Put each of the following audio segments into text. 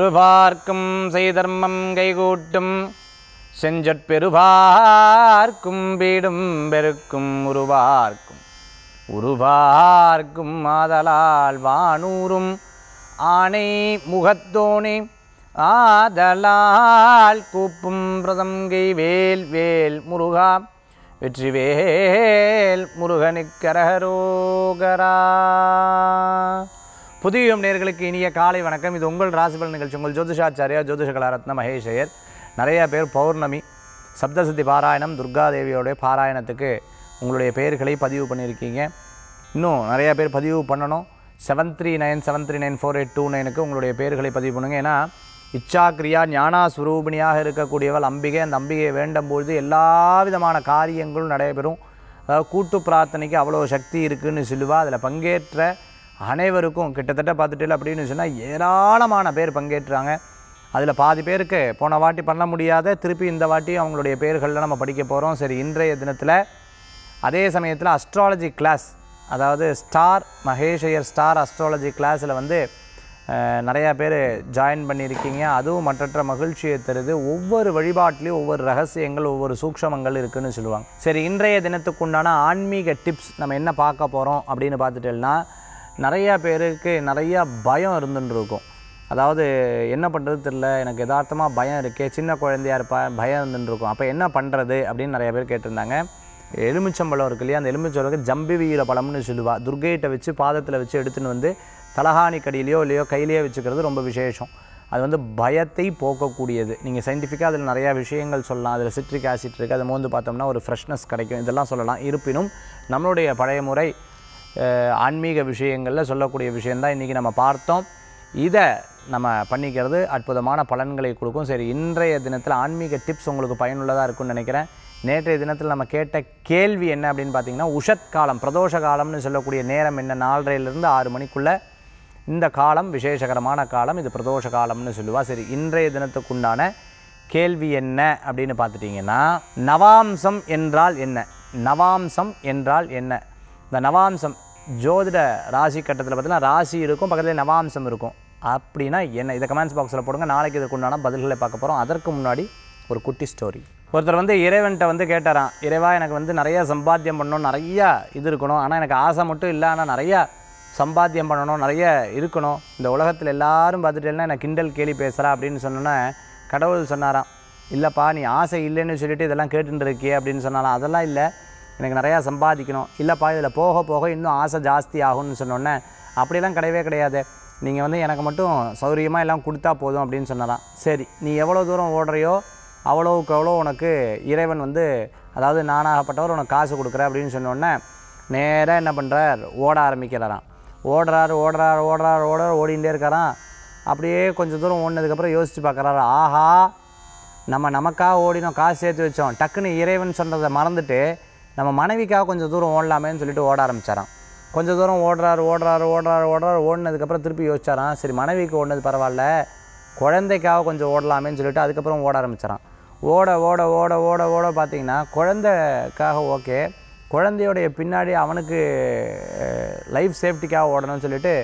திருவார்க்கும் செய்தர்மம் கைகூட்டும் செஞ்சட்பெருவார்க்கும் பீடும் பெருக்கும் உருவார்க்கும் உருவார்க்கும் ஆதலால் வானூரும் ஆனை முகத்தோனே ஆதலால் கூப்பும் பிரதங்கை வேல் வேல் முருகா வெற்றி வெற்றிவேல் முருகனுக்கரகரோகரா புதியம் நேர்களுக்கு இனிய காலை வணக்கம் இது உங்கள் ராசிபலன் நிகழ்ச்சி உங்கள் ஜோதிஷாச்சாரியா ஜோதிஷ கலாரத்ன மகேஷயர் நிறைய பேர் பௌர்ணமி சப்தசதி பாராயணம் துர்காதேவியோடைய பாராயணத்துக்கு உங்களுடைய பெயர்களை பதிவு பண்ணியிருக்கீங்க இன்னும் நிறையா பேர் பதிவு பண்ணணும் seven three nine seven three nine four eight two நைனுக்கு உங்களுடைய பெயர்களை பதிவு பண்ணுங்கள் ஏன்னா இச்சா கிரியா ஞானா சுரூபிணியாக இருக்கக்கூடியவள் அம்பிகை அந்த அம்பிகையை வேண்டும் பொழுது எல்லா விதமான காரியங்களும் நடைபெறும் அதாவது கூட்டு பிரார்த்தனைக்கு அவ்வளோ சக்தி இருக்குதுன்னு சொல்லுவாள் அதில் பங்கேற்ற அனைவருக்கும் கிட்டத்தட்ட பார்த்துட்டு அப்படின்னு சொன்னால் ஏராளமான பேர் பங்கேற்றாங்க அதில் பாதி பேருக்கு போன வாட்டி பண்ண முடியாத திருப்பி இந்த வாட்டி அவங்களுடைய பேர்களில் நம்ம படிக்க போகிறோம் சரி இன்றைய தினத்தில் அதே சமயத்தில் அஸ்ட்ராலஜி கிளாஸ் அதாவது ஸ்டார் மகேஷையர் ஸ்டார் அஸ்ட்ராலஜி கிளாஸில் வந்து நிறையா பேர் ஜாயின் பண்ணியிருக்கீங்க அதுவும் மற்றற்ற மகிழ்ச்சியை தருது ஒவ்வொரு வழிபாட்டிலையும் ஒவ்வொரு ரகசியங்கள் ஒவ்வொரு சூக்ஷமங்கள் இருக்குதுன்னு சொல்லுவாங்க சரி இன்றைய தினத்துக்குண்டான ஆன்மீக டிப்ஸ் நம்ம என்ன பார்க்க போகிறோம் அப்படின்னு பார்த்துட்டோம்னா நிறையா பேருக்கு நிறையா பயம் இருந்துருக்கும் அதாவது என்ன பண்ணுறது தெரில எனக்கு எதார்த்தமாக பயம் இருக்கே சின்ன குழந்தையாக இருப்பேன் பயம் இருந்துருக்கும் அப்போ என்ன பண்ணுறது அப்படின்னு நிறைய பேர் கேட்டிருந்தாங்க எலுமிச்சம்பழம் இருக்கு இல்லையா அந்த எலுமிச்சம்பழம் ஜம்பி வீர பழம்னு சொல்லுவாள் துர்கையிட்ட வச்சு பாதத்தில் வச்சு எடுத்துன்னு வந்து தலகாணி கடியிலையோ இல்லையோ கையிலையோ வச்சுக்கிறது ரொம்ப விசேஷம் அது வந்து பயத்தை போக்கக்கூடியது நீங்கள் சயின்டிஃபிக்காக அதில் நிறையா விஷயங்கள் சொல்லலாம் அதில் சிட்ரிக் ஆசிட் இருக்குது அதை மோந்து பார்த்தோம்னா ஒரு ஃப்ரெஷ்னஸ் கிடைக்கும் இதெல்லாம் சொல்லலாம் இருப்பினும் நம்மளுடைய பழைய முறை ஆன்மீக விஷயங்களில் சொல்லக்கூடிய விஷயந்தான் இன்றைக்கி நம்ம பார்த்தோம் இதை நம்ம பண்ணிக்கிறது அற்புதமான பலன்களை கொடுக்கும் சரி இன்றைய தினத்தில் ஆன்மீக டிப்ஸ் உங்களுக்கு பயனுள்ளதாக இருக்கும்னு நினைக்கிறேன் நேற்றைய தினத்தில் நம்ம கேட்ட கேள்வி என்ன அப்படின்னு பார்த்தீங்கன்னா உஷத் காலம் பிரதோஷ காலம்னு சொல்லக்கூடிய நேரம் என்ன நாலரையிலிருந்து ஆறு மணிக்குள்ளே இந்த காலம் விசேஷகரமான காலம் இது பிரதோஷ காலம்னு சொல்லுவா சரி இன்றைய தினத்துக்குண்டான கேள்வி என்ன அப்படின்னு பார்த்துட்டிங்கன்னா நவாம்சம் என்றால் என்ன நவாம்சம் என்றால் என்ன இந்த நவாம்சம் ஜோதிட ராசி கட்டத்தில் பார்த்தீங்கன்னா ராசி இருக்கும் பக்கத்தில் நவாம்சம் இருக்கும் அப்படின்னா என்ன இதை கமெண்ட்ஸ் பாக்ஸில் போடுங்க நாளைக்கு இதுக்கு உண்டான பதில்களை பார்க்க போகிறோம் அதற்கு முன்னாடி ஒரு குட்டி ஸ்டோரி ஒருத்தர் வந்து இறைவன்கிட்ட வந்து கேட்டாராம் இறைவா எனக்கு வந்து நிறையா சம்பாத்தியம் பண்ணணும் நிறையா இது இருக்கணும் ஆனால் எனக்கு ஆசை மட்டும் இல்லை ஆனால் நிறையா சம்பாத்தியம் பண்ணணும் நிறைய இருக்கணும் இந்த உலகத்தில் எல்லோரும் பார்த்துட்டேன்னா எனக்கு கிண்டல் கேலி பேசுகிறா அப்படின்னு சொன்னோன்னே கடவுள் சொன்னாராம் இல்லைப்பா நீ ஆசை இல்லைன்னு சொல்லிட்டு இதெல்லாம் கேட்டுருக்கே அப்படின்னு சொன்னாலாம் அதெல்லாம் இல்லை எனக்கு நிறையா சம்பாதிக்கணும் இல்லைப்பா இதில் போக போக இன்னும் ஆசை ஜாஸ்தி ஆகும்னு சொன்னோன்னே அப்படிலாம் கிடையவே கிடையாது நீங்கள் வந்து எனக்கு மட்டும் சௌரியமாக எல்லாம் கொடுத்தா போதும் அப்படின்னு சொன்னதான் சரி நீ எவ்வளோ தூரம் ஓடுறையோ அவ்வளோவுக்கு அவ்வளோ உனக்கு இறைவன் வந்து அதாவது நானாகப்பட்டவர் உனக்கு காசு கொடுக்குற அப்படின்னு சொன்னோடனே நேராக என்ன பண்ணுறார் ஓட ஆரம்பிக்கிறாராம் ஓடுறாரு ஓடுறாரு ஓடுறாரு ஓடுறாரு ஓடிகிட்டே இருக்காராம் அப்படியே கொஞ்சம் தூரம் ஓடினதுக்கப்புறம் யோசித்து பார்க்குறாரு ஆஹா நம்ம நமக்காக ஓடினோம் காசு சேர்த்து வச்சோம் டக்குன்னு இறைவன் சொன்னதை மறந்துட்டு நம்ம மனைவிக்காக கொஞ்சம் தூரம் ஓடலாமேன்னு சொல்லிட்டு ஓட ஆரம்பிச்சாராம் கொஞ்சம் தூரம் ஓடுறாரு ஓடுறாரு ஓடுறாரு ஓடுறாரு ஓடினதுக்கப்புறம் திருப்பி யோசிச்சாராம் சரி மனைவிக்கு ஓடினது பரவாயில்ல குழந்தைக்காக கொஞ்சம் ஓடலாமேன்னு சொல்லிட்டு அதுக்கப்புறம் ஓட ஆரம்பிச்சாராம் ஓட ஓட ஓட ஓட ஓட பார்த்திங்கன்னா குழந்தைக்காக ஓகே குழந்தையோடைய பின்னாடி அவனுக்கு லைஃப் சேஃப்டிக்காக ஓடணும்னு சொல்லிட்டு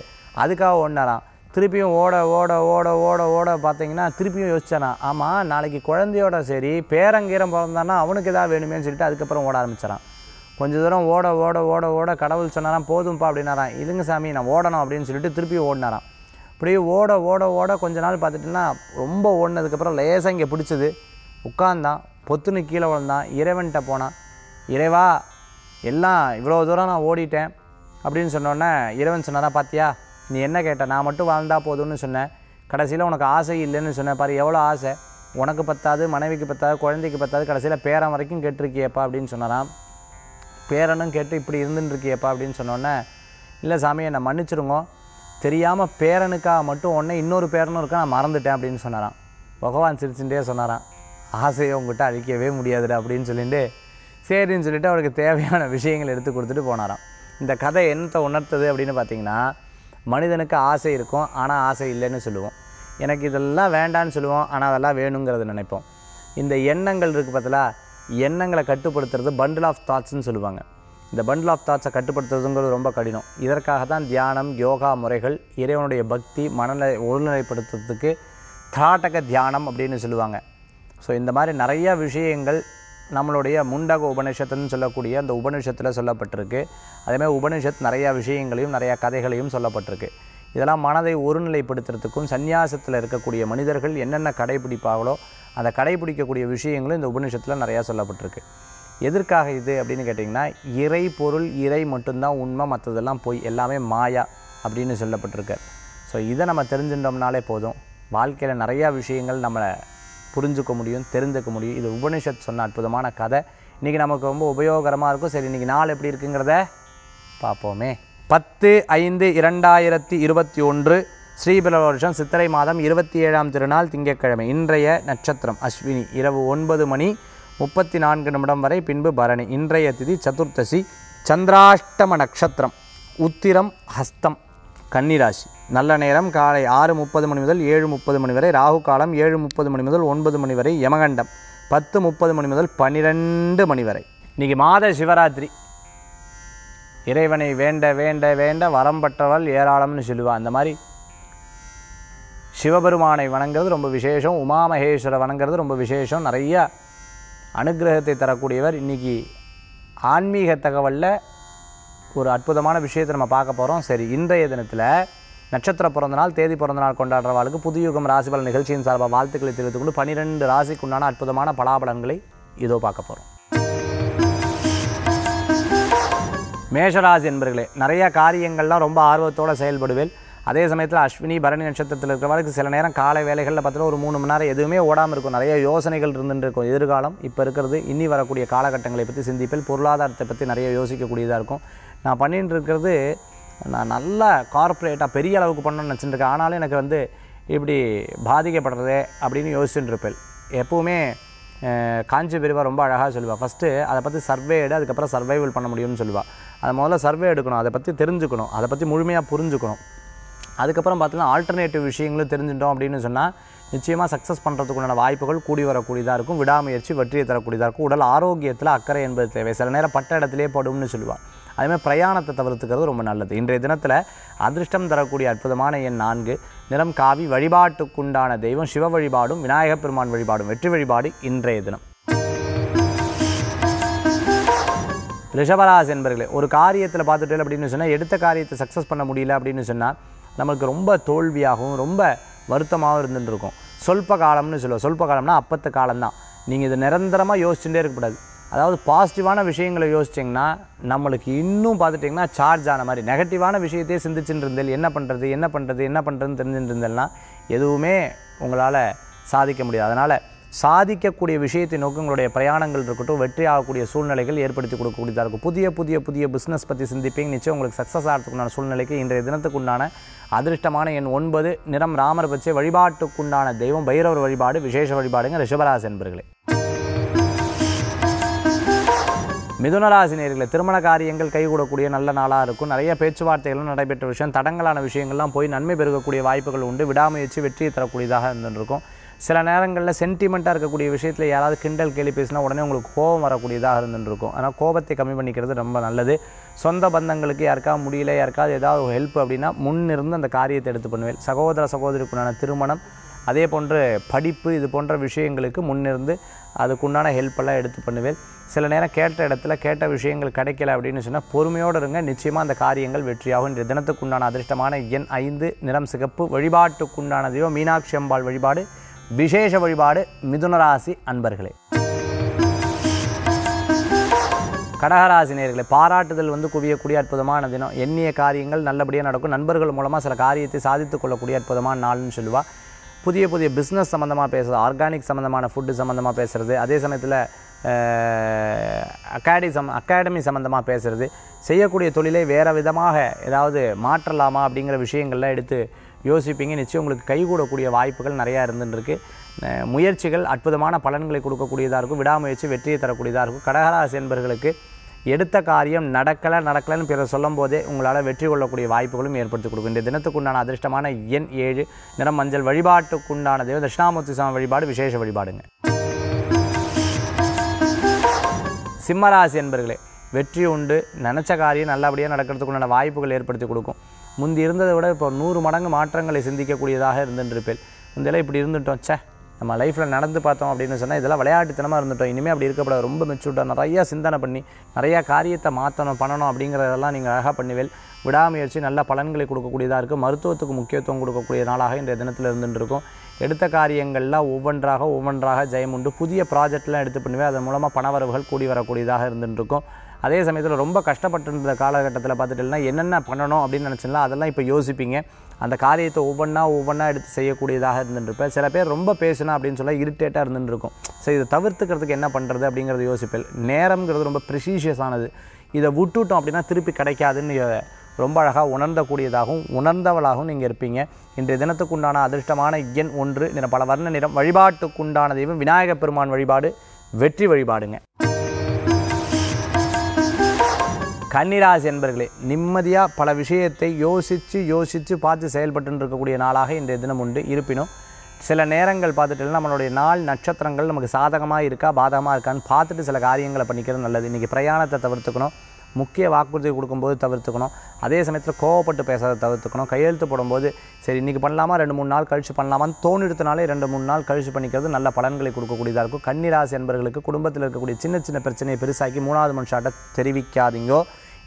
அதுக்காக ஓடினாரான் திருப்பியும் ஓட ஓட ஓட ஓட ஓட பார்த்தீங்கன்னா திருப்பியும் யோசிச்சானா ஆமாம் நாளைக்கு குழந்தையோட சரி பேரங்கீரம் பிறந்தானா அவனுக்கு எதாவது வேணுமேனு சொல்லிட்டு அதுக்கப்புறம் ஓட ஆரம்பிச்சிடான் கொஞ்சம் தூரம் ஓட ஓட ஓட ஓட கடவுள் சொன்னாராம் போதும்ப்பா அப்படின்னாராம் இதுங்க சாமி நான் ஓடணும் அப்படின்னு சொல்லிட்டு திருப்பியும் ஓடினாராம் அப்படியே ஓட ஓட ஓட கொஞ்ச நாள் பார்த்துட்டுன்னா ரொம்ப ஓடினதுக்கப்புறம் லேசாக இங்கே பிடிச்சது உட்காந்தான் பொத்துன்னு கீழே விழுந்தான் இறைவன்கிட்ட போனான் இறைவா எல்லாம் இவ்வளோ தூரம் நான் ஓடிட்டேன் அப்படின்னு சொன்னோன்னே இறைவன் சொன்னாரா பார்த்தியா நீ என்ன கேட்ட நான் மட்டும் வாழ்ந்தால் போதும்னு சொன்னேன் கடைசியில் உனக்கு ஆசை இல்லைன்னு சொன்னேன் பாரு எவ்வளோ ஆசை உனக்கு பத்தாது மனைவிக்கு பத்தாது குழந்தைக்கு பத்தாது கடைசியில் பேரன் வரைக்கும் கேட்டிருக்கியப்பா அப்படின்னு சொன்னாராம் பேரனும் கேட்டு இப்படி இருந்துட்டுருக்கியப்பா அப்படின்னு சொன்னோன்னே இல்லை சாமி என்னை மன்னிச்சிருங்க தெரியாமல் பேரனுக்காக மட்டும் ஒன்று இன்னொரு பேரனும் இருக்கா நான் மறந்துட்டேன் அப்படின்னு சொன்னாராம் பகவான் சிரிச்சுட்டே சொன்னாராம் ஆசையை உங்கள்கிட்ட அழிக்கவே முடியாதுடா அப்படின்னு சொல்லிட்டு சரின்னு சொல்லிவிட்டு அவருக்கு தேவையான விஷயங்கள் எடுத்து கொடுத்துட்டு போனாராம் இந்த கதை என்னத்தை உணர்த்தது அப்படின்னு பார்த்தீங்கன்னா மனிதனுக்கு ஆசை இருக்கும் ஆனால் ஆசை இல்லைன்னு சொல்லுவோம் எனக்கு இதெல்லாம் வேண்டான்னு சொல்லுவோம் ஆனால் அதெல்லாம் வேணுங்கிறது நினைப்போம் இந்த எண்ணங்கள் இருக்குது பார்த்தலா எண்ணங்களை கட்டுப்படுத்துறது பண்டில் ஆஃப் தாட்ஸ்ன்னு சொல்லுவாங்க இந்த பண்டில் ஆஃப் தாட்ஸை கட்டுப்படுத்துறதுங்கிறது ரொம்ப கடினம் இதற்காக தான் தியானம் யோகா முறைகள் இறைவனுடைய பக்தி மனநிலை ஒருநிலைப்படுத்துறதுக்கு திராட்டக தியானம் அப்படின்னு சொல்லுவாங்க ஸோ இந்த மாதிரி நிறையா விஷயங்கள் நம்மளுடைய முண்டக உபநிஷத்துன்னு சொல்லக்கூடிய அந்த உபநிஷத்தில் சொல்லப்பட்டிருக்கு அதேமாதிரி உபநிஷத் நிறையா விஷயங்களையும் நிறையா கதைகளையும் சொல்லப்பட்டிருக்கு இதெல்லாம் மனதை ஒருநிலைப்படுத்துறதுக்கும் சந்நியாசத்தில் இருக்கக்கூடிய மனிதர்கள் என்னென்ன கடைபிடிப்பாங்களோ அதை கடைபிடிக்கக்கூடிய விஷயங்களும் இந்த உபநிஷத்தில் நிறையா சொல்லப்பட்டிருக்கு எதற்காக இது அப்படின்னு கேட்டிங்கன்னா இறை பொருள் இறை மட்டும்தான் உண்மை மற்றதெல்லாம் போய் எல்லாமே மாயா அப்படின்னு சொல்லப்பட்டிருக்கு ஸோ இதை நம்ம தெரிஞ்சுட்டோம்னாலே போதும் வாழ்க்கையில் நிறையா விஷயங்கள் நம்மளை புரிஞ்சுக்க முடியும் தெரிஞ்சுக்க முடியும் இது உபனிஷத் சொன்ன அற்புதமான கதை இன்றைக்கி நமக்கு ரொம்ப உபயோகரமாக இருக்கும் சரி இன்றைக்கி நாள் எப்படி இருக்குங்கிறத பார்ப்போமே பத்து ஐந்து இரண்டாயிரத்தி இருபத்தி ஒன்று ஸ்ரீபில வருஷம் சித்திரை மாதம் இருபத்தி ஏழாம் திருநாள் திங்கட்கிழமை இன்றைய நட்சத்திரம் அஸ்வினி இரவு ஒன்பது மணி முப்பத்தி நான்கு நிமிடம் வரை பின்பு பரணி இன்றைய திதி சதுர்த்தசி சந்திராஷ்டம நட்சத்திரம் உத்திரம் ஹஸ்தம் கன்னிராசி நல்ல நேரம் காலை ஆறு முப்பது மணி முதல் ஏழு முப்பது மணி வரை ராகு காலம் ஏழு முப்பது மணி முதல் ஒன்பது மணி வரை யமகண்டம் பத்து முப்பது மணி முதல் பன்னிரெண்டு மணி வரை இன்றைக்கி மாத சிவராத்திரி இறைவனை வேண்ட வேண்ட வேண்ட வரம்பற்றவள் ஏராளம்னு சொல்லுவா அந்த மாதிரி சிவபெருமானை வணங்குறது ரொம்ப விசேஷம் உமாமகேஸ்வரை வணங்குறது ரொம்ப விசேஷம் நிறைய அனுகிரகத்தை தரக்கூடியவர் இன்றைக்கி ஆன்மீக தகவலில் ஒரு அற்புதமான விஷயத்தை நம்ம பார்க்க போகிறோம் சரி இன்றைய தினத்தில் நட்சத்திர பிறந்தநாள் தேதி பிறந்தநாள் கொண்டாடுறவாளுக்கு புதுயுகம் ராசிபல நிகழ்ச்சியின் சார்பாக வாழ்த்துக்களை தெரிவித்துக் கொண்டு பனிரெண்டு ராசிக்குண்டான அற்புதமான பலாபலன்களை இதோ பார்க்க போகிறோம் மேஷராசி என்பர்களே நிறைய காரியங்கள்லாம் ரொம்ப ஆர்வத்தோடு செயல்படுவேன் அதே சமயத்தில் அஸ்வினி பரணி நட்சத்திரத்தில் இருக்கிறவங்களுக்கு சில நேரம் காலை வேலைகளில் பார்த்தீங்கன்னா ஒரு மூணு மணி நேரம் எதுவுமே ஓடாமல் இருக்கும் நிறைய யோசனைகள் இருந்துட்டு இருக்கும் எதிர்காலம் இப்போ இருக்கிறது இனி வரக்கூடிய காலகட்டங்களை பற்றி சிந்திப்பில் பொருளாதாரத்தை பற்றி நிறைய யோசிக்கக்கூடியதாக இருக்கும் நான் பண்ணிட்டு இருக்கிறது நான் நல்லா கார்ப்பரேட்டாக பெரிய அளவுக்கு பண்ணணும்னு நினச்சிட்டுருக்கேன் ஆனாலும் எனக்கு வந்து இப்படி பாதிக்கப்படுறது அப்படின்னு யோசிச்சுட்டு இருப்பேன் எப்போவுமே காஞ்சி பெரியவா ரொம்ப அழகாக சொல்லுவாள் ஃபஸ்ட்டு அதை பற்றி சர்வே எடு அதுக்கப்புறம் சர்வைவல் பண்ண முடியும்னு சொல்லுவாள் அதை முதல்ல சர்வே எடுக்கணும் அதை பற்றி தெரிஞ்சுக்கணும் அதை பற்றி முழுமையாக புரிஞ்சுக்கணும் அதுக்கப்புறம் பார்த்திங்கன்னா ஆல்டர்னேட்டிவ் விஷயங்களும் தெரிஞ்சுட்டோம் அப்படின்னு சொன்னால் நிச்சயமாக சக்ஸஸ் பண்ணுறதுக்குண்டான வாய்ப்புகள் கூடி வரக்கூடியதாக இருக்கும் விடாமுயற்சி வெற்றியை தரக்கூடியதாக இருக்கும் உடல் ஆரோக்கியத்தில் அக்கறை என்பது தேவை சில நேரம் பட்ட இடத்துலேயே படும்னு சொல்லுவாள் அதுமாதிரி பிரயாணத்தை தவிர்த்துக்கிறது ரொம்ப நல்லது இன்றைய தினத்தில் அதிர்ஷ்டம் தரக்கூடிய அற்புதமான எண் நான்கு நிறம் காவி வழிபாட்டுக்குண்டான தெய்வம் சிவ வழிபாடும் விநாயகப் பெருமான் வழிபாடும் வெற்றி வழிபாடு இன்றைய தினம் ரிஷபராசி என்பர்களே ஒரு காரியத்தில் பார்த்துட்டு அப்படின்னு சொன்னால் எடுத்த காரியத்தை சக்ஸஸ் பண்ண முடியல அப்படின்னு சொன்னால் நம்மளுக்கு ரொம்ப தோல்வியாகவும் ரொம்ப வருத்தமாகவும் இருந்துட்டு இருக்கும் சொல்ப காலம்னு சொல்லுவோம் சொல்ப காலம்னா அப்பத்த காலம்தான் நீங்கள் இதை நிரந்தரமாக யோசிச்சுட்டே இருக்கக்கூடாது அதாவது பாசிட்டிவான விஷயங்களை யோசிச்சிங்கன்னா நம்மளுக்கு இன்னும் பார்த்துட்டிங்கன்னா சார்ஜ் ஆன மாதிரி நெகட்டிவான விஷயத்தையே சிந்திச்சுட்டு இருந்தேன் என்ன பண்ணுறது என்ன பண்ணுறது என்ன பண்ணுறதுன்னு தெரிஞ்சுட்டு இருந்தேன்னா எதுவுமே உங்களால் சாதிக்க முடியாது அதனால் சாதிக்கக்கூடிய விஷயத்தை நோக்கி உங்களுடைய பிரயாணங்கள் இருக்கட்டும் வெற்றி ஆகக்கூடிய சூழ்நிலைகள் ஏற்படுத்தி கொடுக்கக்கூடியதாக இருக்கும் புதிய புதிய புதிய பிஸ்னஸ் பற்றி சிந்திப்பீங்க நிச்சயம் உங்களுக்கு சக்ஸஸ் ஆகிறதுக்குண்டான சூழ்நிலைக்கு இன்றைய தினத்துக்குண்டான அதிர்ஷ்டமான என் ஒன்பது நிறம் ராமர் பச்சை வழிபாட்டுக்குண்டான தெய்வம் பைரவர் வழிபாடு விசேஷ வழிபாடுங்க ரிஷபராசி என்பர்களே மிதுனராசி நேர்களை திருமண காரியங்கள் கைகூடக்கூடிய நல்ல நாளாக இருக்கும் நிறைய பேச்சுவார்த்தைகளும் நடைபெற்ற விஷயம் தடங்கலான விஷயங்கள்லாம் போய் நன்மை பெருகக்கூடிய வாய்ப்புகள் உண்டு விடாமுயற்சி வெற்றியை தரக்கூடியதாக இருந்துருக்கும் சில நேரங்களில் சென்டிமெண்ட்டாக இருக்கக்கூடிய விஷயத்தில் யாராவது கிண்டல் கேள்வி பேசினா உடனே உங்களுக்கு கோபம் வரக்கூடியதாக இருந்துருக்கும் ஆனால் கோபத்தை கம்மி பண்ணிக்கிறது ரொம்ப நல்லது சொந்த பந்தங்களுக்கு யாருக்கா முடியல யாருக்காவது ஏதாவது ஹெல்ப் அப்படின்னா முன்னிருந்து அந்த காரியத்தை எடுத்து பண்ணுவேன் சகோதர சகோதரிக்குண்டான திருமணம் அதே போன்று படிப்பு இது போன்ற விஷயங்களுக்கு முன்னிருந்து அதுக்குண்டான ஹெல்ப்பெல்லாம் எடுத்து பண்ணுவேன் சில நேரம் கேட்ட இடத்துல கேட்ட விஷயங்கள் கிடைக்கல அப்படின்னு சொன்னால் பொறுமையோடு இருங்க நிச்சயமாக அந்த காரியங்கள் வெற்றியாகும் இன்றைய தினத்துக்குண்டான அதிர்ஷ்டமான எண் ஐந்து நிறம் சிகப்பு வழிபாட்டுக்குண்டான தெய்வம் மீனாட்சி அம்பாள் வழிபாடு விசேஷ வழிபாடு மிதுனராசி அன்பர்களே கடகராசினியர்களை பாராட்டுதல் வந்து குவியக்கூடிய அற்புதமான தினம் எண்ணிய காரியங்கள் நல்லபடியாக நடக்கும் நண்பர்கள் மூலமாக சில காரியத்தை சாதித்துக் கொள்ளக்கூடிய அற்புதமான நாள்னு சொல்லுவாள் புதிய புதிய பிஸ்னஸ் சம்மந்தமாக பேசுகிறது ஆர்கானிக் சம்மந்தமான ஃபுட்டு சம்மந்தமாக பேசுகிறது அதே சமயத்தில் அகாடி சம் அகாடமி சம்மந்தமாக பேசுகிறது செய்யக்கூடிய தொழிலை வேறு விதமாக ஏதாவது மாற்றலாமா அப்படிங்கிற விஷயங்கள்லாம் எடுத்து யோசிப்பீங்க நிச்சயம் உங்களுக்கு கைகூடக்கூடிய வாய்ப்புகள் நிறையா இருந்துருக்கு முயற்சிகள் அற்புதமான பலன்களை கொடுக்கக்கூடியதாக இருக்கும் விடாமுயற்சி வெற்றியை தரக்கூடியதாக இருக்கும் கடகராசி என்பர்களுக்கு எடுத்த காரியம் நடக்கலை நடக்கலைன்னு பிறர் சொல்லும் போதே உங்களால் வெற்றி கொள்ளக்கூடிய வாய்ப்புகளும் ஏற்படுத்தி கொடுக்கும் இந்த தினத்துக்குண்டான அதிர்ஷ்டமான எண் ஏழு நிறம் மஞ்சள் வழிபாட்டுக்குண்டான தெய்வம் தட்சிணாமூர்த்தி சாமி வழிபாடு விசேஷ வழிபாடுங்க சிம்மராசி என்பர்களே வெற்றி உண்டு நினச்ச காரியம் நல்லபடியாக நடக்கிறதுக்குண்டான வாய்ப்புகள் ஏற்படுத்தி கொடுக்கும் முந்தி இருந்ததை விட இப்போ நூறு மடங்கு மாற்றங்களை சிந்திக்கக்கூடியதாக இருப்பேன் முந்தையெல்லாம் இப்படி இருந்துட்டோம் சே நம்ம லைஃப்பில் நடந்து பார்த்தோம் அப்படின்னு சொன்னால் இதெல்லாம் விளையாட்டுத்தனமாக இருந்துட்டோம் இனிமேல் அப்படி இருக்கப்படாது ரொம்ப மெச்சூர்ட்டாக நிறையா சிந்தனை பண்ணி நிறையா காரியத்தை மாற்றணும் பண்ணணும் அப்படிங்கிறதெல்லாம் நீங்கள் அழகாக பண்ணுவேல் விடாமுயற்சி நல்ல பலன்களை கொடுக்கக்கூடியதாக இருக்குது மருத்துவத்துக்கு முக்கியத்துவம் கொடுக்கக்கூடிய நாளாக இன்றைய தினத்தில் இருந்துருக்கும் எடுத்த காரியங்கள்லாம் ஒவ்வொன்றாக ஒவ்வொன்றாக ஜெயம் உண்டு புதிய ப்ராஜெக்ட்லாம் எடுத்து பண்ணுவேன் அதன் மூலமாக பணவரவுகள் கூடி வரக்கூடியதாக இருந்துருக்கும் அதே சமயத்தில் ரொம்ப இருந்த காலகட்டத்தில் பார்த்துட்டுனா என்னென்ன பண்ணணும் அப்படின்னு நினச்சிங்களா அதெல்லாம் இப்போ யோசிப்பீங்க அந்த காரியத்தை ஒவ்வொன்றா ஒவ்வொன்றா எடுத்து செய்யக்கூடியதாக இருந்துருப்பேன் சில பேர் ரொம்ப பேசுனா அப்படின்னு சொல்லி இரிட்டேட்டாக இருந்துருக்கும் ஸோ இதை தவிர்த்துக்கிறதுக்கு என்ன பண்ணுறது அப்படிங்கிறது யோசிப்பேன் நேரம்ங்கிறது ரொம்ப ப்ரிசீஷியஸானது இதை விட்டுட்டோம் அப்படின்னா திருப்பி கிடைக்காதுன்னு ரொம்ப அழகாக உணர்ந்தக்கூடியதாகவும் உணர்ந்தவளாகவும் நீங்கள் இருப்பீங்க இன்றைய தினத்துக்குண்டான அதிர்ஷ்டமான எண் ஒன்று பல வர்ண நிறம் வழிபாட்டுக்குண்டான தெய்வம் விநாயகப் பெருமான் வழிபாடு வெற்றி வழிபாடுங்க கன்னிராசி என்பர்களே நிம்மதியாக பல விஷயத்தை யோசித்து யோசித்து பார்த்து செயல்பட்டு இருக்கக்கூடிய நாளாக இன்றைய தினம் உண்டு இருப்பினும் சில நேரங்கள் பார்த்துட்டு நம்மளுடைய நாள் நட்சத்திரங்கள் நமக்கு சாதகமாக இருக்கா பாதகமாக இருக்கான்னு பார்த்துட்டு சில காரியங்களை பண்ணிக்கிறது நல்லது இன்றைக்கி பிரயாணத்தை தவிர்த்துக்கணும் முக்கிய வாக்குறுதி கொடுக்கும்போது தவிர்த்துக்கணும் அதே சமயத்தில் கோவப்பட்டு பேசுகிறத தவிர்த்துக்கணும் கையெழுத்து போடும்போது சரி இன்றைக்கி பண்ணலாமா ரெண்டு மூணு நாள் கழித்து பண்ணலாமான்னு தோணிடுத்தனாலே ரெண்டு மூணு நாள் கழித்து பண்ணிக்கிறது நல்ல பலன்களை கொடுக்கக்கூடியதாக இருக்கும் கன்னிராசி என்பர்களுக்கு குடும்பத்தில் இருக்கக்கூடிய சின்ன சின்ன பிரச்சனையை பெருசாக்கி மூணாவது மனுஷாட்ட தெரிவிக்காதீங்கோ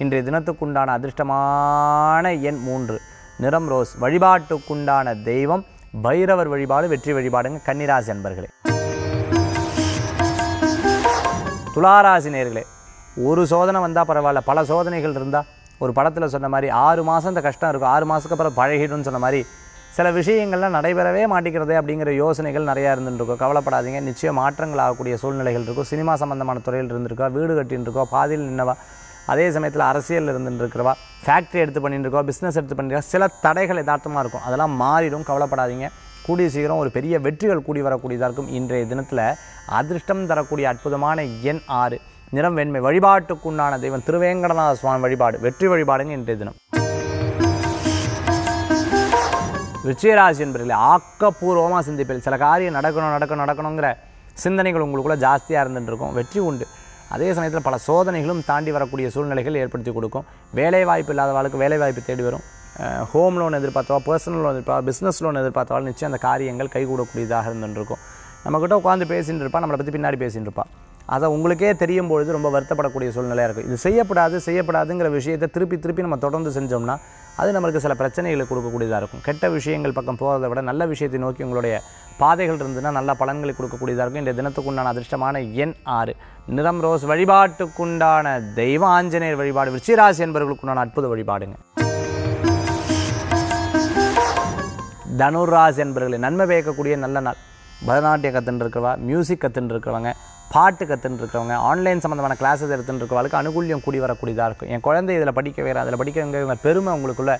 இன்றைய தினத்துக்குண்டான அதிர்ஷ்டமான எண் மூன்று நிறம் ரோஸ் வழிபாட்டுக்குண்டான தெய்வம் பைரவர் வழிபாடு வெற்றி வழிபாடுங்க கன்னிராசி அன்பர்களே துளாராசி நேர்களே ஒரு சோதனை வந்தால் பரவாயில்ல பல சோதனைகள் இருந்தால் ஒரு படத்தில் சொன்ன மாதிரி ஆறு மாதம் இந்த கஷ்டம் இருக்கும் ஆறு மாதத்துக்கு அப்புறம் பழகிடும்னு சொன்ன மாதிரி சில விஷயங்கள்லாம் நடைபெறவே மாட்டேங்கிறதே அப்படிங்கிற யோசனைகள் நிறையா இருந்துருக்கோம் கவலைப்படாதீங்க நிச்சயம் மாற்றங்கள் ஆகக்கூடிய சூழ்நிலைகள் இருக்கும் சினிமா சம்பந்தமான துறையில் இருந்திருக்கோ வீடு கட்டின்னு இருக்கோ பாதியில் நின்னவா அதே சமயத்தில் அரசியலில் இருந்துட்டுருக்கிறவா ஃபேக்ட்ரி எடுத்து பண்ணிட்டுருக்கோ பிஸ்னஸ் எடுத்து பண்ணிருக்கா சில தடைகள் யதார்த்தமாக இருக்கும் அதெல்லாம் மாறிடும் கவலைப்படாதீங்க கூடிய சீக்கிரம் ஒரு பெரிய வெற்றிகள் கூடி வரக்கூடியதாக இருக்கும் இன்றைய தினத்தில் அதிர்ஷ்டம் தரக்கூடிய அற்புதமான எண் ஆறு நிறம் வெண்மை வழிபாட்டுக்குண்டான தெய்வம் திருவேங்கடநாத சுவாமி வழிபாடு வெற்றி வழிபாடுங்க இன்றைய தினம் ரிச்சயராசி என்பதில் ஆக்கப்பூர்வமாக சிந்திப்பில் சில காரியம் நடக்கணும் நடக்கணும் நடக்கணுங்கிற சிந்தனைகள் உங்களுக்குள்ளே ஜாஸ்தியாக இருந்துட்டு இருக்கும் வெற்றி உண்டு அதே சமயத்தில் பல சோதனைகளும் தாண்டி வரக்கூடிய சூழ்நிலைகள் ஏற்படுத்தி கொடுக்கும் வேலைவாய்ப்பு இல்லாதவளுக்கு வாய்ப்பு தேடி வரும் ஹோம் லோன் எதிர்பார்த்தவா பர்சனல் லோன் எதிர்பார்த்தா பிஸ்னஸ் லோன் எதிர்பார்த்தவாள் நிச்சயம் அந்த காரியங்கள் கைகூடக்கூடியதாக இருந்துருக்கும் நம்மக்கிட்ட உட்காந்து பேசிகிட்டு இருப்பா நம்மளை பற்றி பின்னாடி பேசிகிட்டு இருப்பா அதை உங்களுக்கே தெரியும் பொழுது ரொம்ப வருத்தப்படக்கூடிய சூழ்நிலையாக இருக்கும் இது செய்யப்படாது செய்யப்படாதுங்கிற விஷயத்தை திருப்பி திருப்பி நம்ம தொடர்ந்து செஞ்சோம்னா அது நம்மளுக்கு சில பிரச்சனைகளை கொடுக்கக்கூடியதாக இருக்கும் கெட்ட விஷயங்கள் பக்கம் போகிறத விட நல்ல விஷயத்தை நோக்கி உங்களுடைய பாதைகள் இருந்ததுன்னா நல்ல பலன்களை கொடுக்கக்கூடியதாக இருக்கும் இன்றைய தினத்துக்குண்டான அதிர்ஷ்டமான எண் ஆறு நிறம் ரோஸ் வழிபாட்டுக்குண்டான தெய்வ ஆஞ்சநேயர் வழிபாடு விருச்சிராசி என்பவர்களுக்குண்டான அற்புத வழிபாடுங்க தனுராசி என்பவர்களை நன்மை பயக்கக்கூடிய நல்ல நாள் பரதநாட்டியம் இருக்கவா மியூசிக் இருக்கிறவங்க பாட்டு கற்றுட்டுருக்கவங்க ஆன்லைன் சம்மந்தமான கிளாஸஸ் எடுத்துட்டுருக்கவளுக்கு அனுகூல்யம் கூடி வரக்கூடியதாக இருக்கும் என் குழந்தை இதில் படிக்க வேறு அதில் படிக்கிறவங்க பெருமை உங்களுக்குள்ள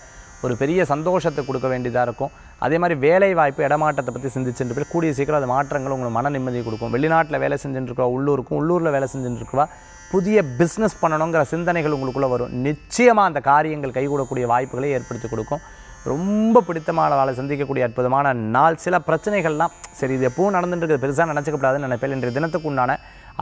ஒரு பெரிய சந்தோஷத்தை கொடுக்க வேண்டியதாக இருக்கும் அதே மாதிரி வேலை வாய்ப்பு இடமாற்றத்தை பற்றி சிந்திச்சுட்டு போய் கூடிய சீக்கிரம் அது மாற்றங்கள் உங்களுக்கு மன நிம்மதி கொடுக்கும் வெளிநாட்டில் வேலை செஞ்சுட்டுருக்கா உள்ளூருக்கும் உள்ளூரில் வேலை செஞ்சுட்டுருக்கவா புதிய பிஸ்னஸ் பண்ணணுங்கிற சிந்தனைகள் உங்களுக்குள்ளே வரும் நிச்சயமாக அந்த காரியங்கள் கைகூடக்கூடிய வாய்ப்புகளை ஏற்படுத்தி கொடுக்கும் ரொம்ப பிடித்தமான வாழை சந்திக்கக்கூடிய அற்புதமான நாள் சில பிரச்சனைகள்லாம் சரி இது எப்பவும் நடந்துட்டுருக்குது பெருசாக நினச்சிக்கப்படாதுன்னு நினைப்பேன் இன்றைய தினத்துக்கு உண்டான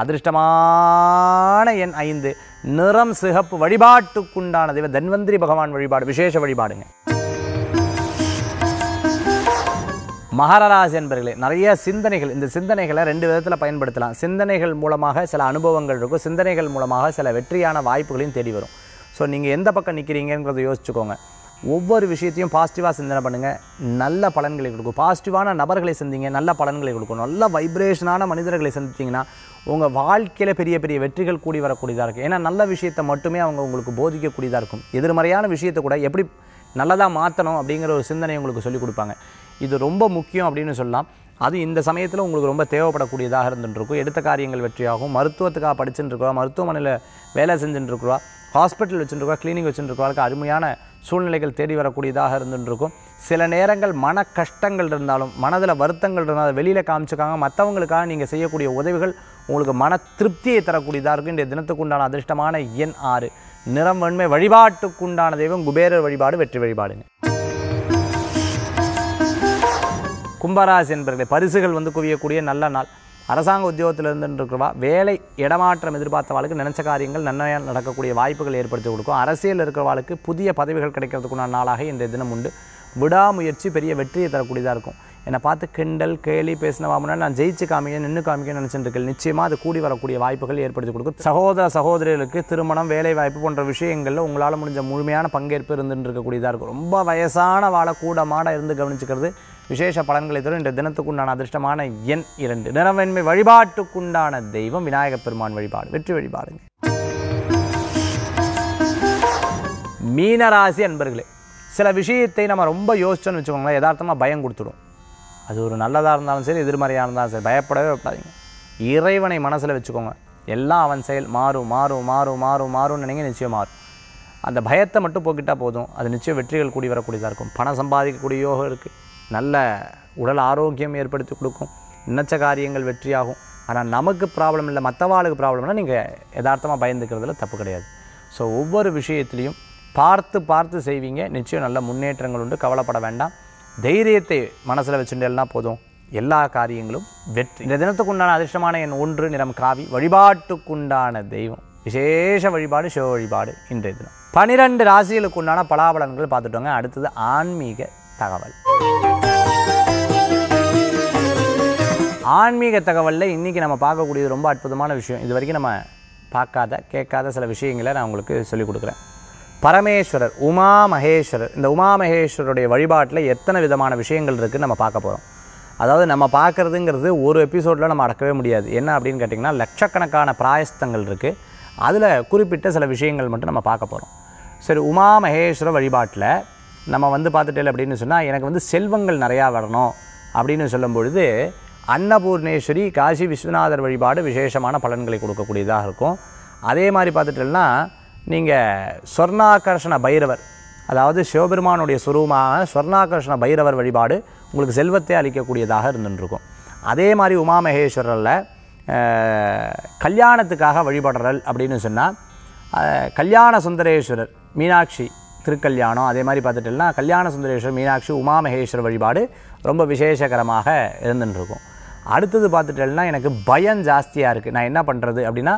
அதிர்ஷ்டமான எண் ஐந்து நிறம் சிகப்பு வழிபாட்டுக்குண்டான தெய்வ தன்வந்திரி பகவான் வழிபாடு விசேஷ வழிபாடுங்க மகரராசி என்பர்களே நிறைய சிந்தனைகள் இந்த சிந்தனைகளை ரெண்டு விதத்தில் பயன்படுத்தலாம் சிந்தனைகள் மூலமாக சில அனுபவங்கள் இருக்கும் சிந்தனைகள் மூலமாக சில வெற்றியான வாய்ப்புகளையும் தேடி வரும் ஸோ நீங்கள் எந்த பக்கம் நிற்கிறீங்கிறத யோசிச்சுக்கோங்க ஒவ்வொரு விஷயத்தையும் பாசிட்டிவாக சிந்தனை பண்ணுங்கள் நல்ல பலன்களை கொடுக்கும் பாசிட்டிவான நபர்களை சந்திங்க நல்ல பலன்களை கொடுக்கும் நல்ல வைப்ரேஷனான மனிதர்களை சந்தித்தீங்கன்னா உங்கள் வாழ்க்கையில் பெரிய பெரிய வெற்றிகள் கூடி வரக்கூடியதாக இருக்கும் ஏன்னா நல்ல விஷயத்தை மட்டுமே அவங்க உங்களுக்கு போதிக்கக்கூடியதாக இருக்கும் எதிர்மறையான விஷயத்தை கூட எப்படி நல்லதாக மாற்றணும் அப்படிங்கிற ஒரு சிந்தனை உங்களுக்கு சொல்லிக் கொடுப்பாங்க இது ரொம்ப முக்கியம் அப்படின்னு சொல்லலாம் அது இந்த சமயத்தில் உங்களுக்கு ரொம்ப தேவைப்படக்கூடியதாக இருந்துட்டுருக்கும் எடுத்த காரியங்கள் வெற்றியாகும் மருத்துவத்துக்காக இருக்கிறோம் மருத்துவமனையில் வேலை செஞ்சுட்டு இருக்கிறோம் ஹாஸ்பிட்டல் வச்சுட்டுருக்கோம் கிளினிக் வச்சுட்டுருக்கோம் அதுக்கு அருமையான சூழ்நிலைகள் தேடி வரக்கூடியதாக இருந்துருக்கும் சில நேரங்கள் மன கஷ்டங்கள் இருந்தாலும் மனதில் வருத்தங்கள் இருந்தாலும் வெளியில் காமிச்சுக்காங்க மற்றவங்களுக்காக நீங்கள் செய்யக்கூடிய உதவிகள் உங்களுக்கு மன திருப்தியை தரக்கூடியதாக இருக்கும் இந்த தினத்துக்கு உண்டான அதிர்ஷ்டமான எண் ஆறு நிறம் வன்மை வழிபாட்டுக்குண்டான தெய்வம் குபேரர் வழிபாடு வெற்றி வழிபாடுங்க கும்பராசி என்பர்களே பரிசுகள் வந்து குவியக்கூடிய நல்ல நாள் அரசாங்க உத்தியோகத்தில் இருந்துருக்கிறவா வேலை இடமாற்றம் எதிர்பார்த்தவாளுக்கு நினைச்ச காரியங்கள் நன்மையாக நடக்கக்கூடிய வாய்ப்புகள் ஏற்படுத்தி கொடுக்கும் அரசியல் இருக்கிறவாளுக்கு புதிய பதவிகள் கிடைக்கிறதுக்குண்டான நாளாக இந்த தினம் உண்டு விடாமுயற்சி பெரிய வெற்றியை தரக்கூடியதாக இருக்கும் என்னை பார்த்து கிண்டல் கேலி பேசினவா வாமனால் நான் ஜெயிச்சு காமிக்க நின்று காமிக்க நினச்சிட்டு நிச்சயமாக அது கூடி வரக்கூடிய வாய்ப்புகள் ஏற்படுத்தி கொடுக்கும் சகோதர சகோதரிகளுக்கு திருமணம் வேலை வாய்ப்பு போன்ற விஷயங்களில் உங்களால் முடிஞ்ச முழுமையான பங்கேற்பு இருந்துட்டு இருக்கக்கூடியதாக இருக்கும் ரொம்ப வயசான வாழ கூடமாட இருந்து கவனிச்சுக்கிறது விசேஷ பலன்களை தரும் இன்றைய தினத்துக்குண்டான அதிர்ஷ்டமான எண் இரண்டு நிறவன்மை வழிபாட்டுக்குண்டான தெய்வம் விநாயகப் பெருமான் வழிபாடு வெற்றி வழிபாடுங்க மீனராசி அன்பர்களே சில விஷயத்தை நம்ம ரொம்ப யோசிச்சோன்னு வச்சுக்கோங்களேன் யதார்த்தமாக பயம் கொடுத்துடும் அது ஒரு நல்லதாக இருந்தாலும் சரி எதிர்மறையாக இருந்தாலும் சரி பயப்படவே விடாதீங்க இறைவனை மனசில் வச்சுக்கோங்க எல்லாம் அவன் செயல் மாறும் மாறும் மாறும் மாறும் மாறும் நினைங்க நிச்சயம் மாறும் அந்த பயத்தை மட்டும் போக்கிட்டால் போதும் அது நிச்சயம் வெற்றிகள் கூடி வரக்கூடியதாக இருக்கும் பணம் சம்பாதிக்கக்கூடிய யோகம் இருக்குது நல்ல உடல் ஆரோக்கியம் ஏற்படுத்தி கொடுக்கும் நினச்ச காரியங்கள் வெற்றியாகும் ஆனால் நமக்கு ப்ராப்ளம் இல்லை மற்றவாளுக்கு ப்ராப்ளம்னா நீங்கள் யதார்த்தமாக பயந்துக்கிறதுல தப்பு கிடையாது ஸோ ஒவ்வொரு விஷயத்துலேயும் பார்த்து பார்த்து செய்வீங்க நிச்சயம் நல்ல முன்னேற்றங்கள் உண்டு கவலைப்பட வேண்டாம் தைரியத்தை மனசில் வச்சுட்டேன்னா போதும் எல்லா காரியங்களும் வெற்றி இந்த தினத்துக்குண்டான அதிர்ஷ்டமான என் ஒன்று நிறம் காவி வழிபாட்டுக்குண்டான தெய்வம் விசேஷ வழிபாடு சிவ வழிபாடு இன்றைய தினம் பனிரெண்டு ராசிகளுக்கு உண்டான பலாபலன்கள் பார்த்துட்டோங்க அடுத்தது ஆன்மீக தகவல் ஆன்மீக தகவலில் இன்றைக்கி நம்ம பார்க்கக்கூடியது ரொம்ப அற்புதமான விஷயம் இது வரைக்கும் நம்ம பார்க்காத கேட்காத சில விஷயங்களை நான் உங்களுக்கு சொல்லிக் கொடுக்குறேன் பரமேஸ்வரர் உமா மகேஸ்வரர் இந்த உமா மகேஸ்வரருடைய வழிபாட்டில் எத்தனை விதமான விஷயங்கள் இருக்குதுன்னு நம்ம பார்க்க போகிறோம் அதாவது நம்ம பார்க்குறதுங்கிறது ஒரு எபிசோடில் நம்ம அடக்கவே முடியாது என்ன அப்படின்னு கேட்டிங்கன்னா லட்சக்கணக்கான பிராயஸ்தங்கள் இருக்குது அதில் குறிப்பிட்ட சில விஷயங்கள் மட்டும் நம்ம பார்க்க போகிறோம் சரி உமா மகேஸ்வர வழிபாட்டில் நம்ம வந்து பார்த்துட்டே அப்படின்னு சொன்னால் எனக்கு வந்து செல்வங்கள் நிறையா வரணும் அப்படின்னு சொல்லும் பொழுது அன்னபூர்ணேஸ்வரி காசி விஸ்வநாதர் வழிபாடு விசேஷமான பலன்களை கொடுக்கக்கூடியதாக இருக்கும் அதே மாதிரி பார்த்துட்டோம்னா நீங்கள் சொர்ணாகர்ஷண பைரவர் அதாவது சிவபெருமானுடைய சுரூபமாக சொர்ணாகர்ஷண பைரவர் வழிபாடு உங்களுக்கு செல்வத்தை அளிக்கக்கூடியதாக இருந்துருக்கும் அதே மாதிரி உமாமகேஸ்வரரில் கல்யாணத்துக்காக வழிபடுறல் அப்படின்னு சொன்னால் கல்யாண சுந்தரேஸ்வரர் மீனாட்சி திருக்கல்யாணம் அதே மாதிரி பார்த்துட்டுனா கல்யாண சுந்தரேஸ்வரர் மீனாட்சி உமா வழிபாடு ரொம்ப விசேஷகரமாக இருந்துருக்கும் அடுத்தது பார்த்துட்டோம்னா எனக்கு பயம் ஜாஸ்தியாக இருக்குது நான் என்ன பண்ணுறது அப்படின்னா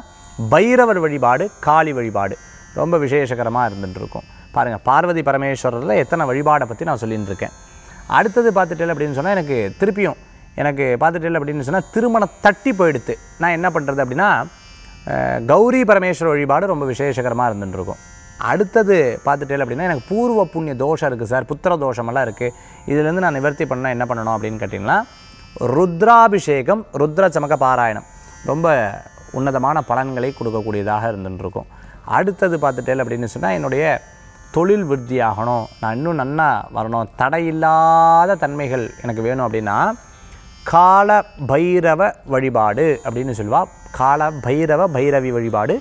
பைரவர் வழிபாடு காளி வழிபாடு ரொம்ப விசேஷகரமாக இருந்துட்டுருக்கும் பாருங்கள் பார்வதி பரமேஸ்வரரில் எத்தனை வழிபாடை பற்றி நான் சொல்லிகிட்டு இருக்கேன் அடுத்தது பார்த்துட்டேன் அப்படின்னு சொன்னால் எனக்கு திருப்பியும் எனக்கு பார்த்துட்டேன் அப்படின்னு சொன்னால் திருமணம் தட்டி போயிடுத்து நான் என்ன பண்ணுறது அப்படின்னா கௌரி பரமேஸ்வர வழிபாடு ரொம்ப விசேஷகரமாக இருந்துகிட்டுருக்கும் அடுத்தது பார்த்துட்டேன் அப்படின்னா எனக்கு பூர்வ புண்ணிய தோஷம் இருக்குது சார் புத்திர தோஷமெல்லாம் இருக்குது இதுலேருந்து நான் நிவர்த்தி பண்ணால் என்ன பண்ணணும் அப்படின்னு கேட்டிங்கன்னா ருத்ராபிஷேகம் ருத்ர சமக பாராயணம் ரொம்ப உன்னதமான பலன்களை கொடுக்கக்கூடியதாக இருந்துட்டுருக்கும் அடுத்தது பார்த்துட்டேன் அப்படின்னு சொன்னால் என்னுடைய தொழில் விருத்தி ஆகணும் நான் இன்னும் நன்னா வரணும் தடையில்லாத தன்மைகள் எனக்கு வேணும் அப்படின்னா கால பைரவ வழிபாடு அப்படின்னு சொல்லுவாள் கால பைரவ பைரவி வழிபாடு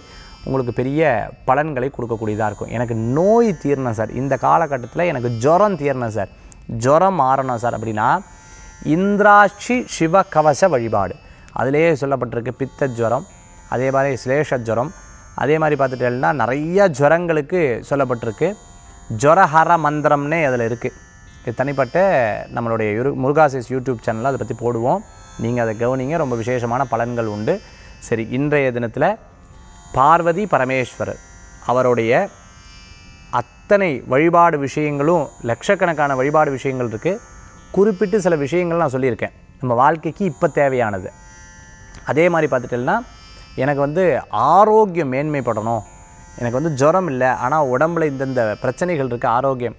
உங்களுக்கு பெரிய பலன்களை கொடுக்கக்கூடியதாக இருக்கும் எனக்கு நோய் தீரணும் சார் இந்த காலகட்டத்தில் எனக்கு ஜுரம் தீரணும் சார் ஜுரம் மாறணும் சார் அப்படின்னா இந்திராட்சி சிவகவச வழிபாடு அதிலேயே சொல்லப்பட்டிருக்கு பித்த ஜுரம் அதே மாதிரி சிலேஷ ஜுரம் அதே மாதிரி பார்த்துட்டேன்னா நிறைய ஜுரங்களுக்கு சொல்லப்பட்டிருக்கு ஜொரஹர மந்திரம்னே அதில் இருக்குது இது தனிப்பட்ட நம்மளுடைய முருகாசிஸ் யூடியூப் சேனலில் அதை பற்றி போடுவோம் நீங்கள் அதை கவனிங்க ரொம்ப விசேஷமான பலன்கள் உண்டு சரி இன்றைய தினத்தில் பார்வதி பரமேஸ்வரர் அவருடைய அத்தனை வழிபாடு விஷயங்களும் லட்சக்கணக்கான வழிபாடு விஷயங்கள் இருக்குது குறிப்பிட்டு சில விஷயங்கள் நான் சொல்லியிருக்கேன் நம்ம வாழ்க்கைக்கு இப்போ தேவையானது அதே மாதிரி பார்த்துட்டேன்னா எனக்கு வந்து ஆரோக்கியம் மேன்மைப்படணும் எனக்கு வந்து ஜுரம் இல்லை ஆனால் உடம்புல இந்தந்த பிரச்சனைகள் இருக்குது ஆரோக்கியம்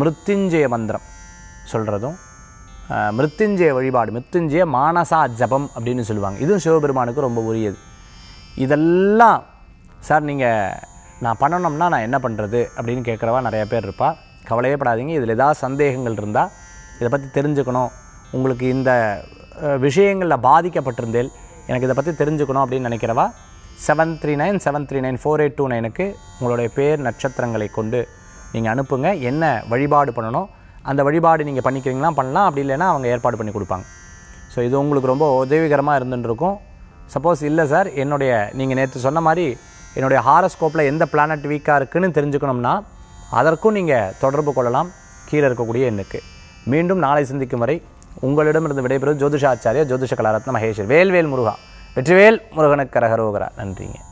மிருத்யுஞ்சய மந்திரம் சொல்கிறதும் மிருத்யுஞ்சய வழிபாடு மிருத்யுஞ்சய மானசா ஜபம் அப்படின்னு சொல்லுவாங்க இதுவும் சிவபெருமானுக்கு ரொம்ப உரியது இதெல்லாம் சார் நீங்கள் நான் பண்ணணும்னா நான் என்ன பண்ணுறது அப்படின்னு கேட்குறவா நிறையா பேர் இருப்பா கவலையே படாதீங்க இதில் ஏதாவது சந்தேகங்கள் இருந்தால் இதை பற்றி தெரிஞ்சுக்கணும் உங்களுக்கு இந்த விஷயங்களில் பாதிக்கப்பட்டிருந்தேன் எனக்கு இதை பற்றி தெரிஞ்சுக்கணும் அப்படின்னு நினைக்கிறவா seven three nine seven three nine four eight two நைனுக்கு உங்களுடைய பேர் நட்சத்திரங்களை கொண்டு நீங்கள் அனுப்புங்க என்ன வழிபாடு பண்ணணும் அந்த வழிபாடு நீங்கள் பண்ணிக்கிறீங்களா பண்ணலாம் அப்படி இல்லைன்னா அவங்க ஏற்பாடு பண்ணி கொடுப்பாங்க ஸோ இது உங்களுக்கு ரொம்ப உதவிகரமாக இருந்துருக்கும் சப்போஸ் இல்லை சார் என்னுடைய நீங்கள் நேற்று சொன்ன மாதிரி என்னுடைய ஹாரஸ்கோப்பில் எந்த பிளானட் வீக்காக இருக்குதுன்னு தெரிஞ்சுக்கணும்னா அதற்கும் நீங்கள் தொடர்பு கொள்ளலாம் கீழே இருக்கக்கூடிய எண்ணுக்கு மீண்டும் நாளை சந்திக்கும் வரை உங்களிடமிருந்து விடைபெறும் ஜோதிஷாச்சாரியா ஜோதிஷ கலாரத்ன மகேஸ்வர் வேல்வேல் முருகா வெற்றிவேல் முருகனுக்கு கரகரோகரா நன்றிங்க